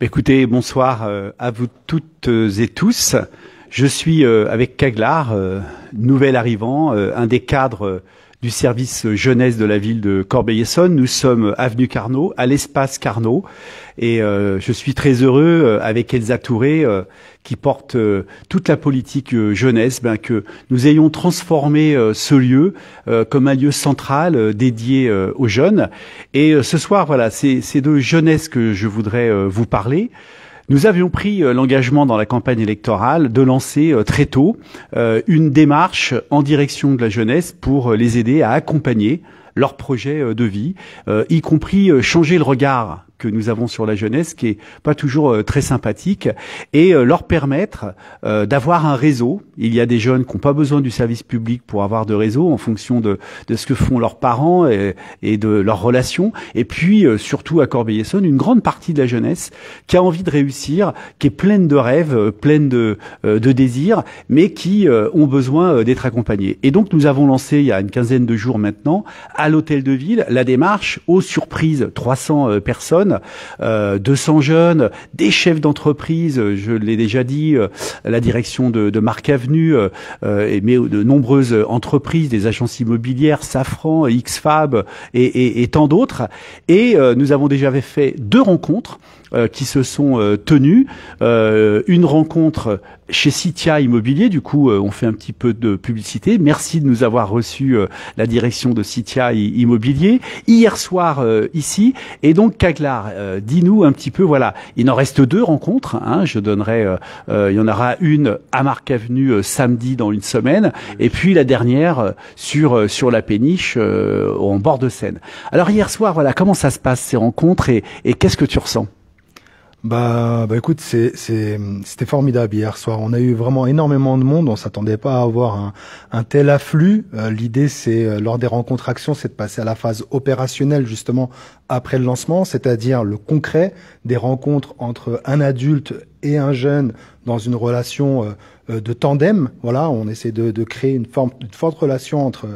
Écoutez, bonsoir euh, à vous toutes euh, et tous. Je suis euh, avec Kaglar, nouvel arrivant, un des cadres du service jeunesse de la ville de Corbeil-Essonne. Nous sommes avenue Carnot, à l'espace Carnot, et euh, je suis très heureux euh, avec Elsa Touré euh, qui porte toute la politique jeunesse, ben, que nous ayons transformé ce lieu comme un lieu central dédié aux jeunes. Et ce soir, voilà, c'est de jeunesse que je voudrais vous parler. Nous avions pris euh, l'engagement dans la campagne électorale de lancer euh, très tôt euh, une démarche en direction de la jeunesse pour les aider à accompagner leurs projets de vie, y compris changer le regard que nous avons sur la jeunesse qui est pas toujours euh, très sympathique et euh, leur permettre euh, d'avoir un réseau. Il y a des jeunes qui n'ont pas besoin du service public pour avoir de réseau en fonction de, ce que font leurs parents et, de leurs relations. Et puis surtout à Corbeil-Essonne, une grande partie de la jeunesse qui a envie de réussir, qui est pleine de rêves, pleine de, de désirs, mais qui ont besoin d'être accompagnés. Et donc nous avons lancé il y a une quinzaine de jours maintenant à l'hôtel de ville la démarche aux surprises 300 personnes 200 euh, jeunes, des chefs d'entreprise, euh, je l'ai déjà dit, euh, la direction de, de Marc Avenue, et, de nombreuses entreprises, des agences immobilières, Safran, Xfab et, et tant d'autres. Et nous avons déjà fait deux rencontres qui se sont tenues. une rencontre chez Citia Immobilier, du coup, euh, on fait un petit peu de publicité. Merci de nous avoir reçu euh, la direction de Citia Immobilier hier soir euh, ici. Et donc, Caglar, dis-nous un petit peu. Voilà, il en reste deux rencontres. Hein, je donnerai. il y en aura une à Marc Avenue samedi dans une semaine, et puis la dernière sur sur la péniche en bord de Seine. Alors hier soir, voilà, comment ça se passe ces rencontres et qu'est-ce que tu ressens bah, bah écoute, c'était formidable hier soir. On a eu vraiment énormément de monde. On s'attendait pas à avoir un, tel afflux. Euh, l'idée, c'est euh, lors des rencontres actions, c'est de passer à la phase opérationnelle justement après le lancement, c'est-à-dire le concret des rencontres entre un adulte et un jeune dans une relation euh, de tandem. Voilà, on essaie de, de créer une forme, une forte relation entre,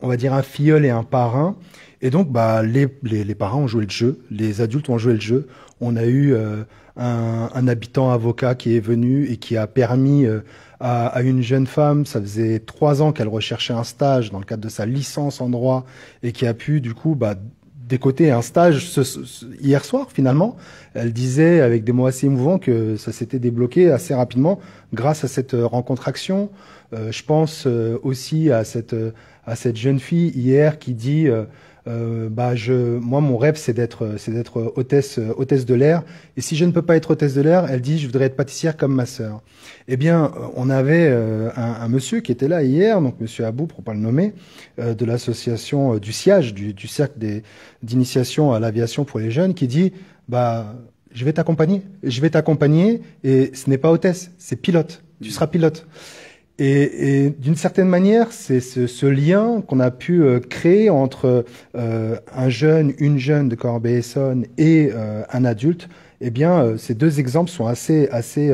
on va dire, un filleul et un parrain. Et donc, bah, les, les, les, parents ont joué le jeu, les adultes ont joué le jeu. On a eu euh, un, un, habitant avocat qui est venu et qui a permis euh, à, une jeune femme, ça faisait trois ans qu'elle recherchait un stage dans le cadre de sa licence en droit, et qui a pu du coup bah, décoter un stage ce, hier soir finalement. Elle disait avec des mots assez émouvants que ça s'était débloqué assez rapidement grâce à cette euh, rencontre action. je pense aussi à cette à cette jeune fille hier qui dit euh, bah je, moi mon rêve c'est d'être c'est d'être hôtesse euh, hôtesse de l'air et si je ne peux pas être hôtesse de l'air elle dit je voudrais être pâtissière comme ma sœur eh bien euh, on avait un, monsieur qui était là hier donc monsieur Abou pour pas le nommer de l'association du siège du, du cercle des d'initiation à l'aviation pour les jeunes qui dit bah je vais t'accompagner je vais t'accompagner et ce n'est pas hôtesse c'est pilote tu seras pilote et, d'une certaine manière, c'est ce, lien qu'on a pu euh, créer entre euh, un jeune, une jeune de Corbeil-Essonne et euh, un adulte. Eh bien, ces deux exemples sont assez, assez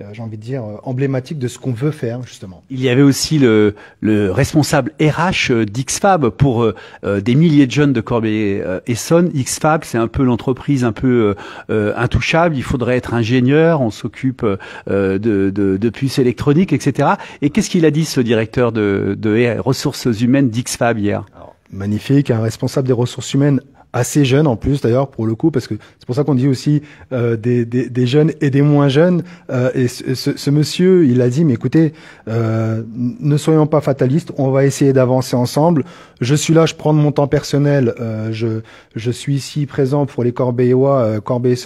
euh, j'ai envie de dire, euh, emblématique de ce qu'on veut faire, justement. Il y avait aussi le, responsable RH euh, d'XFAB pour des milliers de jeunes de Corbeil-Essonne. XFAB, c'est un peu l'entreprise un peu intouchable. Il faudrait être ingénieur, on s'occupe de, puces électroniques, etc. Et qu'est-ce qu'il a dit, ce directeur de, ressources humaines d'XFAB hier Magnifique, un responsable des ressources humaines assez jeune en plus d'ailleurs pour le coup, parce que c'est pour ça qu'on dit aussi euh, des, des, des, jeunes et des moins jeunes. Euh, et ce, monsieur, il a dit, mais écoutez, euh, ne soyons pas fatalistes, on va essayer d'avancer ensemble. Je suis là, je prends mon temps personnel, je, je suis ici présent pour les Corbeillois, corbeil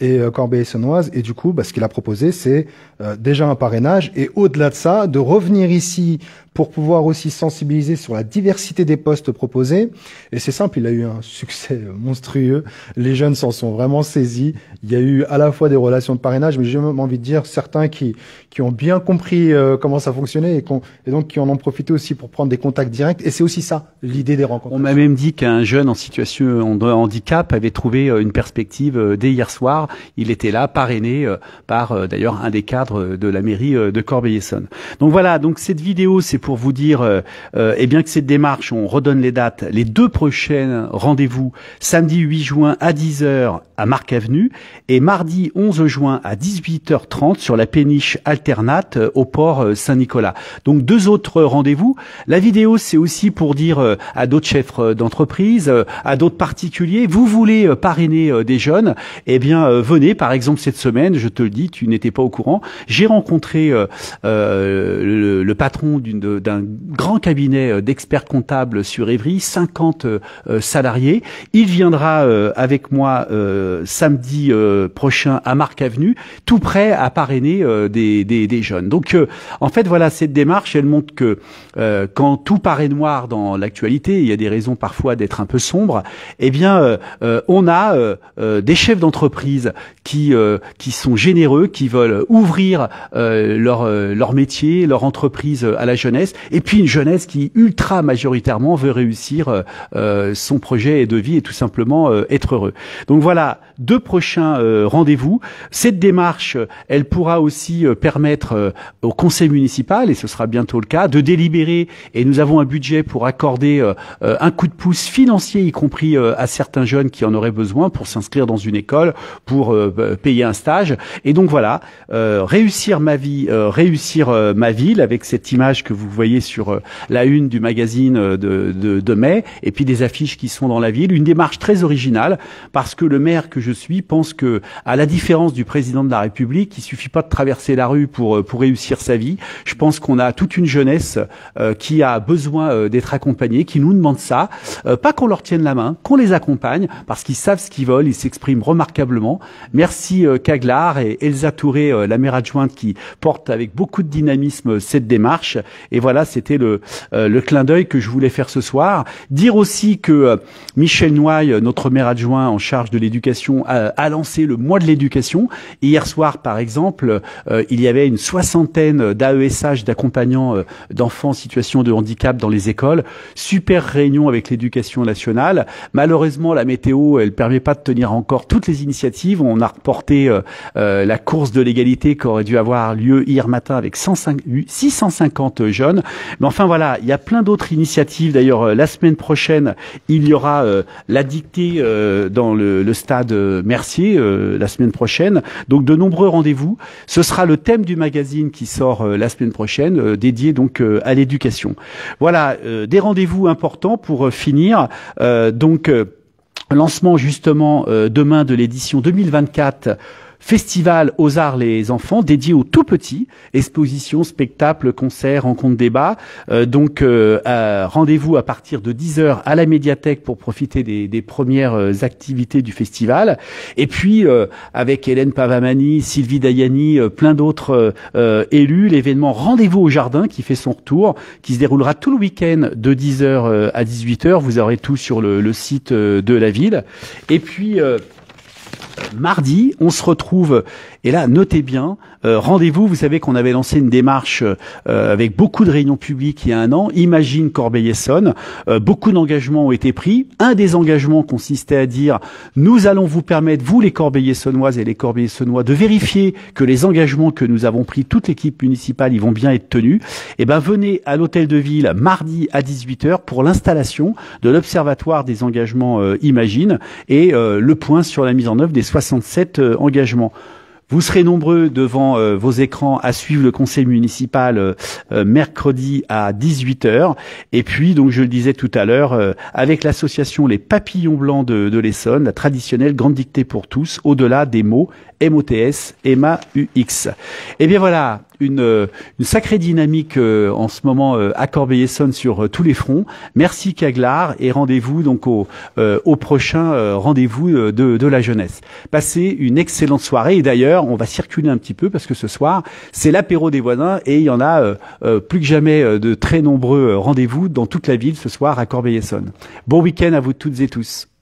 et corbeil Et du coup, bah, ce qu'il a proposé, c'est déjà un parrainage et au-delà de ça, de revenir ici pour pouvoir aussi sensibiliser sur la diversité des postes proposés. Et c'est simple, il a eu un succès monstrueux. Les jeunes s'en sont vraiment saisis. Il y a eu à la fois des relations de parrainage, mais j'ai même envie de dire certains qui, qui ont bien compris euh, comment ça fonctionnait et, et, donc qui en ont profité aussi pour prendre des contacts directs. Et c'est aussi ça, l'idée des rencontres. On m'a même dit qu'un jeune en situation de handicap avait trouvé euh, une perspective euh, dès hier soir. Il était là, parrainé par d'ailleurs un des cadres de la mairie de Corbeil-Essonne. Donc voilà, donc cette vidéo, c'est pour vous dire euh, euh eh bien que cette démarche, on redonne les dates, les deux prochaines rendez-vous, samedi 8 juin à 10h à Marc Avenue et mardi 11 juin à 18h30 sur la péniche alternate euh, au port euh, Saint-Nicolas. Donc deux autres rendez-vous. La vidéo, c'est aussi pour dire à d'autres chefs d'entreprise, à d'autres particuliers, vous voulez parrainer des jeunes, eh bien venez, par exemple cette semaine, je te le dis, tu n'étais pas au courant, j'ai rencontré le, le, patron d'une d'un grand cabinet euh, d'experts comptables sur Evry 50 euh, euh, salariés. Il viendra avec moi samedi prochain à Marc Avenue, tout prêt à parrainer des, des, jeunes. Donc en fait voilà cette démarche, elle montre que quand tout paraît noir dans l'actualité, il y a des raisons parfois d'être un peu sombre, eh bien on a des chefs d'entreprise qui qui sont généreux, qui veulent ouvrir leur leur métier, leur entreprise à la jeunesse et puis une jeunesse qui ultra majoritairement veut réussir euh, euh, son projet de vie et tout simplement euh, être heureux. Donc voilà, deux prochains rendez-vous. Cette démarche, elle pourra aussi permettre au conseil municipal, et ce sera bientôt le cas, de délibérer, et nous avons un budget pour accorder un coup de pouce financier, y compris à certains jeunes qui en auraient besoin pour s'inscrire dans une école, pour bah, payer un stage. Et donc voilà, réussir ma vie, réussir ma ville avec cette image que vous vous voyez sur euh, la une du magazine euh, de, mai, et puis des affiches qui sont dans la ville. Une démarche très originale parce que le maire que je suis pense que, à la différence du président de la République, il suffit pas de traverser la rue pour euh, pour réussir sa vie. Je pense qu'on a toute une jeunesse qui a besoin d'être accompagnée, qui nous demande ça, pas qu'on leur tienne la main, qu'on les accompagne parce qu'ils savent ce qu'ils veulent, ils s'expriment remarquablement. Merci Caglar et Elsa Touré, la maire adjointe qui porte avec beaucoup de dynamisme cette démarche et voilà, c'était euh, le, clin d'œil que je voulais faire ce soir. Dire aussi que euh, Michel Noailles, notre maire adjoint en charge de l'éducation, a, lancé le mois de l'éducation. Hier soir, par exemple, euh, il y avait une soixantaine d'AESH, d'accompagnants d'enfants en situation de handicap dans les écoles. Super réunion avec l'éducation nationale. Malheureusement, la météo, elle ne permet pas de tenir encore toutes les initiatives. On a reporté la course de l'égalité qui aurait dû avoir lieu hier matin avec 650 jeunes mais enfin voilà, il y a plein d'autres initiatives. D'ailleurs, euh, la semaine prochaine, il y aura euh, la dictée euh, dans le, stade Mercier la semaine prochaine. Donc de nombreux rendez-vous. Ce sera le thème du magazine qui sort la semaine prochaine, dédié donc à l'éducation. Voilà, des rendez-vous importants pour finir. donc lancement justement demain de l'édition 2024 Festival aux arts les enfants dédié aux tout petits, Exposition, spectacle, concerts, rencontres, débats. Euh, donc euh, rendez-vous à partir de 10h à la médiathèque pour profiter des, des premières euh, activités du festival. Et puis avec Hélène Pavamani, Sylvie Dayani, plein d'autres élus, l'événement Rendez-vous au jardin qui fait son retour, qui se déroulera tout le week-end de 10h à 18h. Vous aurez tout sur le, le site de la ville. Et puis mardi. On se retrouve et là, notez bien, euh, rendez-vous, vous savez qu'on avait lancé une démarche euh, avec beaucoup de réunions publiques il y a un an, imagine Corbeil-Essonne, euh, beaucoup d'engagements ont été pris. Un des engagements consistait à dire, nous allons vous permettre, vous les Corbeil-Essonnoises et les Corbeil-Essonnois, de vérifier que les engagements que nous avons pris, toute l'équipe municipale, ils vont bien être tenus. Et eh ben venez à l'hôtel de ville mardi à 18h pour l'installation de l'Observatoire des engagements Imagine et le point sur la mise en œuvre des 67 engagements. Vous serez nombreux devant euh, vos écrans à suivre le conseil municipal euh, euh, mercredi à 18h. Et puis, donc je le disais tout à l'heure, avec l'association Les Papillons Blancs de, de l'Essonne, la traditionnelle grande dictée pour tous, au-delà des mots MOTS, M-A-U-X. Et eh bien voilà, euh, une, sacrée dynamique euh, en ce moment euh, à Corbeil-Essonne sur tous les fronts. Merci Kaglar et rendez-vous donc au, prochain rendez-vous de, la jeunesse. Passez une excellente soirée et d'ailleurs on va circuler un petit peu parce que ce soir c'est l'apéro des voisins et il y en a plus que jamais de très nombreux rendez-vous dans toute la ville ce soir à Corbeil-Essonne. Bon week-end à vous toutes et tous.